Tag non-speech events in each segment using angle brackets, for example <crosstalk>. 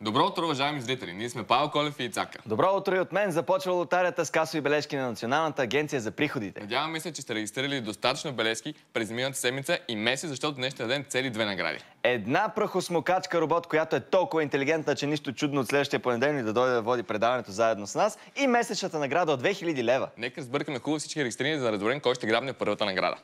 Добро утро, уважаеми зрители! Ние сме Павел Колев и Ицака. Добро утро и от мен. Започва лотарията с касови бележки на Националната агенция за приходите. Надяваме се, че сте регистрирали достатъчно бележки през миналата седмица и месец, защото днешния ден цели две награди. Една прахосмокачка робот, която е толкова интелигентна, че нищо чудно от следващия понеделник да дойде да води предаването заедно с нас и месечната награда от 2000 лева. Нека сбъркаме хубаво всички регистрирани, за да разберем кой ще грабне първата награда.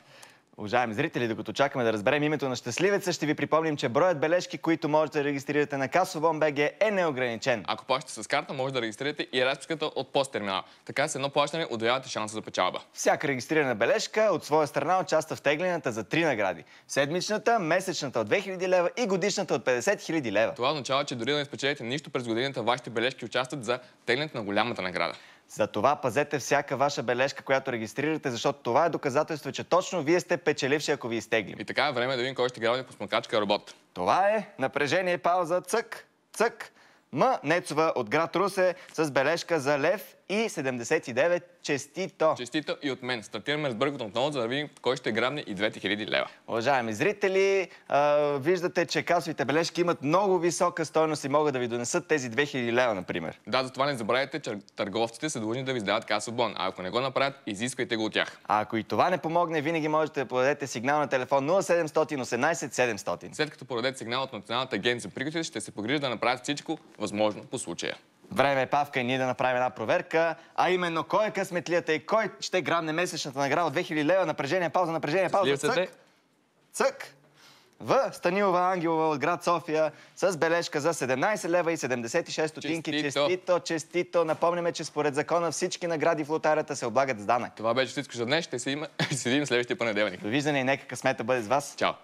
Уважаеми зрители, докато чакаме да разберем името на щастливеца, ще ви припомним, че броят бележки, които можете да регистрирате на Касобон.бг е неограничен. Ако плащате с карта, може да регистрирате и разписката от посттерминал. Така с едно плащане отдавявате шанса за печалба. Всяка регистрирана бележка от своя страна участва в теглената за три награди. Седмичната, месечната от 2000 лева и годишната от 50 000 лева. Това означава, че дори да не спечелите нищо през годината, вашите бележки участват за тегленето на голямата награда. Затова пазете всяка ваша бележка, която регистрирате, защото това е доказателство, че точно вие сте печеливши, ако ви изтеглим. И така е време да видим кой ще гради по смъкачка работа. Това е напрежение, пауза, цък, цък. М. Нецова от град Русе с бележка за лев и 79. Честито! Честито и от мен. Стартираме с бъргото отново, за да видим кой ще грабне и 2000 лева. Уважаеми зрители, виждате, че касовите бележки имат много висока стойност и могат да ви донесат тези 2000 лева, например. Да, затова не забравяйте, че търговците са длъжни да ви издават касов бон. А ако не го направят, изисквайте го от тях. А ако и това не помогне, винаги можете да подадете сигнал на телефон 0718 700. След като подадете сигнал от Националната агенция приходите, ще се погрижа да направят всичко възможно по случая. Време е, Павка, и ние да направим една проверка, а именно кой е късметлията и кой ще грабне месечната награда от 2000 лева, напрежение, пауза, напрежение, пауза, цък, цък, в Станилова Ангелова от град София с бележка за 17 лева и 76 стотинки. Честито. честито, честито. Напомняме, че според закона всички награди в лотарията се облагат с данък. Това беше всичко за днес. Ще се <laughs> видим следващия понеделник. Довиждане и нека късмета бъде с вас. Чао.